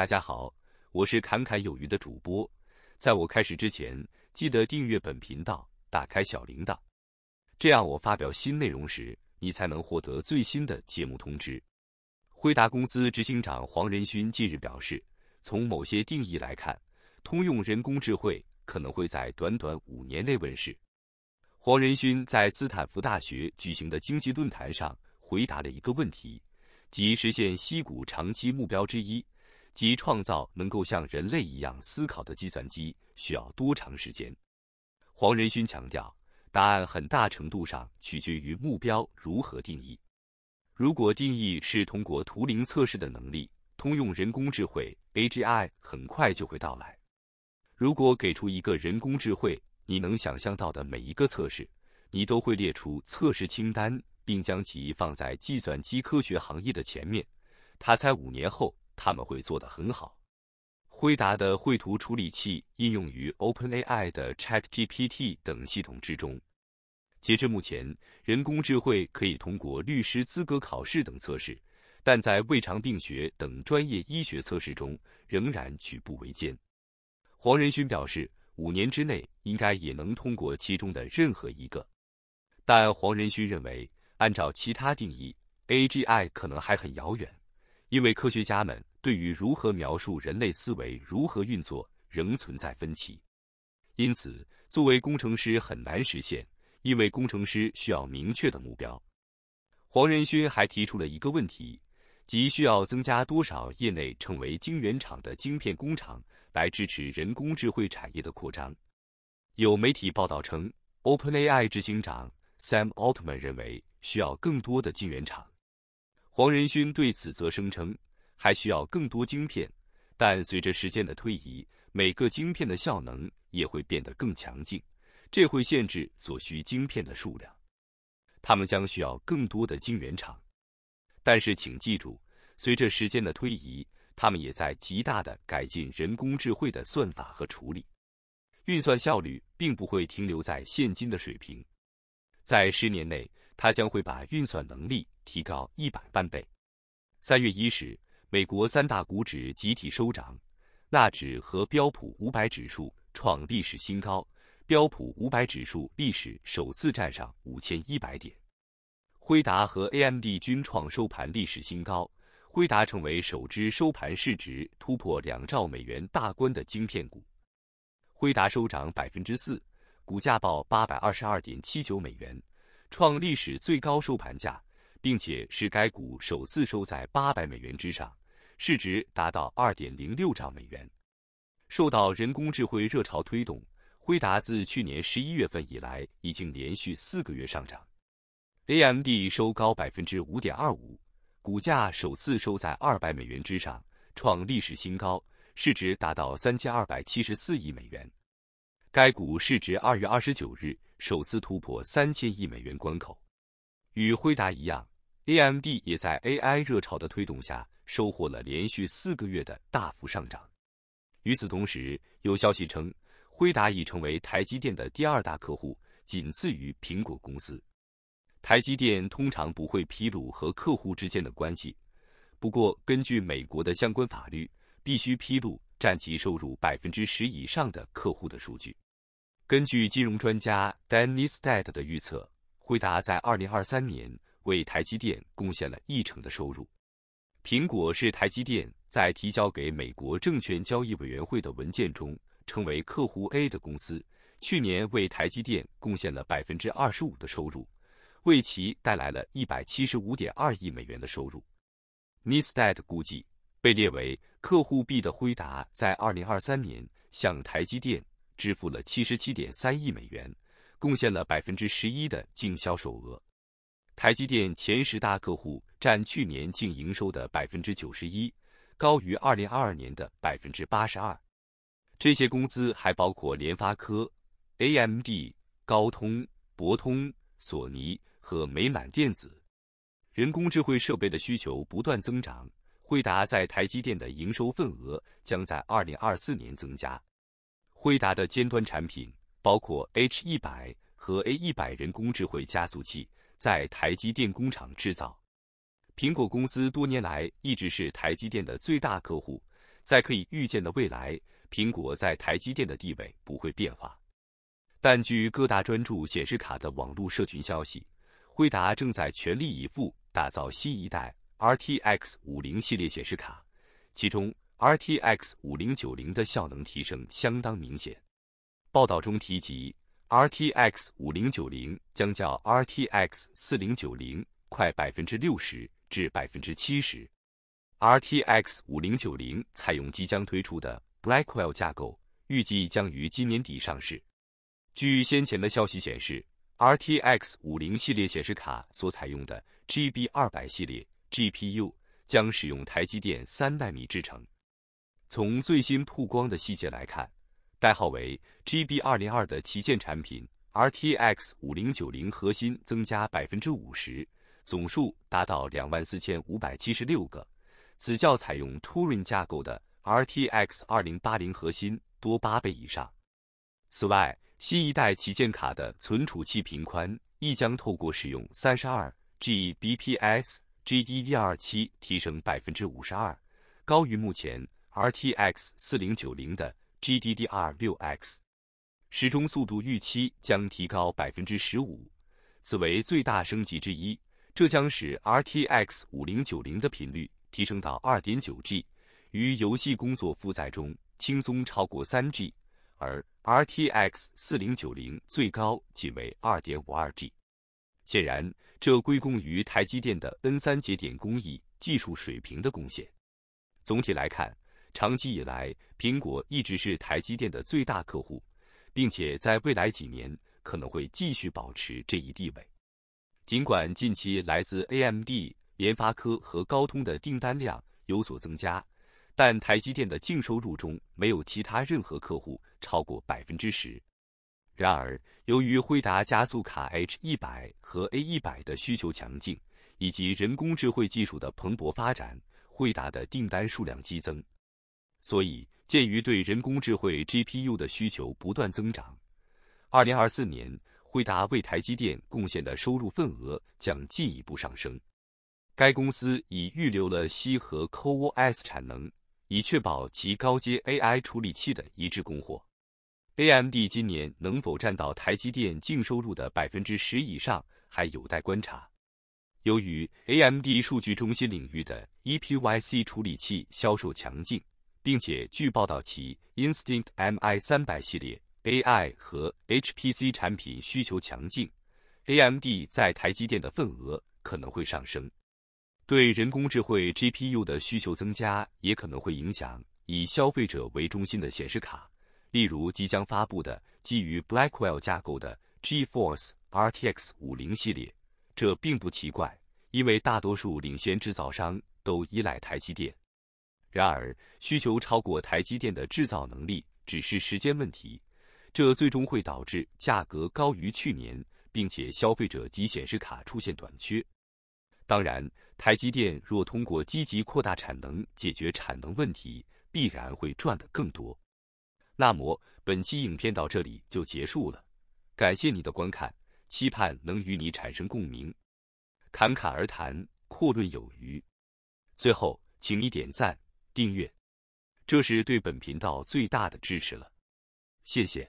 大家好，我是侃侃有余的主播。在我开始之前，记得订阅本频道，打开小铃铛，这样我发表新内容时，你才能获得最新的节目通知。辉达公司执行长黄仁勋近日表示，从某些定义来看，通用人工智能可能会在短短五年内问世。黄仁勋在斯坦福大学举行的经济论坛上回答了一个问题，即实现西谷长期目标之一。即创造能够像人类一样思考的计算机需要多长时间？黄仁勋强调，答案很大程度上取决于目标如何定义。如果定义是通过图灵测试的能力，通用人工智慧 （AGI） 很快就会到来。如果给出一个人工智慧，你能想象到的每一个测试，你都会列出测试清单，并将其放在计算机科学行业的前面。他猜五年后。他们会做得很好。辉达的绘图处理器应用于 OpenAI 的 ChatGPT 等系统之中。截至目前，人工智慧可以通过律师资格考试等测试，但在胃肠病学等专业医学测试中仍然举步维艰。黄仁勋表示，五年之内应该也能通过其中的任何一个。但黄仁勋认为，按照其他定义，AGI 可能还很遥远，因为科学家们。对于如何描述人类思维如何运作仍存在分歧，因此作为工程师很难实现，因为工程师需要明确的目标。黄仁勋还提出了一个问题，即需要增加多少业内称为晶圆厂的晶片工厂来支持人工智慧产业的扩张？有媒体报道称，OpenAI 执行长 Sam Altman 认为需要更多的晶圆厂。黄仁勋对此则声称。还需要更多晶片，但随着时间的推移，每个晶片的效能也会变得更强劲，这会限制所需晶片的数量。他们将需要更多的晶圆厂，但是请记住，随着时间的推移，他们也在极大的改进人工智慧的算法和处理运算效率，并不会停留在现今的水平。在十年内，它将会把运算能力提高一百万倍。三月一十。美国三大股指集体收涨，纳指和标普五百指数创历史新高，标普五百指数历史首次站上五千一百点。辉达和 AMD 均创收盘历史新高，辉达成为首只收盘市值突破两兆美元大关的晶片股。辉达收涨百分之四，股价报八百二十二点七九美元，创历史最高收盘价，并且是该股首次收在八百美元之上。市值达到二点零六兆美元，受到人工智慧热潮推动，辉达自去年十一月份以来已经连续四个月上涨。AMD 收高百分之五点二五，股价首次收在二百美元之上，创历史新高，市值达到三千二百七十四亿美元。该股市值二月二十九日首次突破三千亿美元关口。与辉达一样，AMD 也在 AI 热潮的推动下。收获了连续四个月的大幅上涨。与此同时，有消息称，辉达已成为台积电的第二大客户，仅次于苹果公司。台积电通常不会披露和客户之间的关系，不过根据美国的相关法律，必须披露占其收入百分之十以上的客户的数据。根据金融专家 Danny Stad 的预测，辉达在2023年为台积电贡献了一成的收入。苹果是台积电在提交给美国证券交易委员会的文件中称为客户 A 的公司，去年为台积电贡献了百分之二十五的收入，为其带来了一百七十五点二亿美元的收入。Misstet 估计，被列为客户 B 的辉达在二零二三年向台积电支付了七十七点三亿美元，贡献了百分之十一的净销售额。台积电前十大客户。占去年净营收的百分之九十一，高于二零二二年的百分之八十二。这些公司还包括联发科、AMD、高通、博通、索尼和美满电子。人工智能设备的需求不断增长，惠达在台积电的营收份额将在二零二四年增加。惠达的尖端产品，包括 H 一百和 A 一百人工智能加速器，在台积电工厂制造。苹果公司多年来一直是台积电的最大客户，在可以预见的未来，苹果在台积电的地位不会变化。但据各大专注显示卡的网络社群消息，辉达正在全力以赴打造新一代 RTX 50系列显示卡，其中 RTX 5090的效能提升相当明显。报道中提及，RTX 5090将较 RTX 4090快百分之六十。至百分之七十，RTX 五零九零采用即将推出的 Blackwell 架构，预计将于今年底上市。据先前的消息显示，RTX 五零系列显示卡所采用的 GB 二百系列 GPU 将使用台积电三纳米制程。从最新曝光的细节来看，代号为 GB 二零二的旗舰产品 RTX 五零九零核心增加百分之五十。总数达到两万四千五百七十六个，子校采用 Turing 架构的 RTX 二零八零核心多八倍以上。此外，新一代旗舰卡的存储器频宽亦将透过使用三十二 Gbps GDDR7 提升百分之五十二，高于目前 RTX 四零九零的 GDDR6X。时钟速度预期将提高百分之十五，此为最大升级之一。这将使 RTX 5090的频率提升到 2.9G，于游戏工作负载中轻松超过 3G，而 RTX 4090最高仅为 2.52G。显然，这归功于台积电的 N3 节点工艺技术水平的贡献。总体来看，长期以来，苹果一直是台积电的最大客户，并且在未来几年可能会继续保持这一地位。尽管近期来自 AMD、联发科和高通的订单量有所增加，但台积电的净收入中没有其他任何客户超过百分之十。然而，由于辉达加速卡 H 一百和 A 一百的需求强劲，以及人工智慧技术的蓬勃发展，辉达的订单数量激增。所以，鉴于对人工智慧 GPU 的需求不断增长，二零二四年。惠达为台积电贡献的收入份额将进一步上升。该公司已预留了西和 CoWoS 产能，以确保其高阶 AI 处理器的一致供货。AMD 今年能否占到台积电净收入的百分之十以上，还有待观察。由于 AMD 数据中心领域的 EPYC 处理器销售强劲，并且据报道其 Instinct MI 三百系列。AI 和 HPC 产品需求强劲，AMD 在台积电的份额可能会上升。对人工智慧 GPU 的需求增加也可能会影响以消费者为中心的显示卡，例如即将发布的基于 Blackwell 架构的 GeForce RTX 50系列。这并不奇怪，因为大多数领先制造商都依赖台积电。然而，需求超过台积电的制造能力只是时间问题。这最终会导致价格高于去年，并且消费者及显示卡出现短缺。当然，台积电若通过积极扩大产能解决产能问题，必然会赚得更多。那么本期影片到这里就结束了，感谢你的观看，期盼能与你产生共鸣。侃侃而谈，阔论有余。最后，请你点赞、订阅，这是对本频道最大的支持了。谢谢。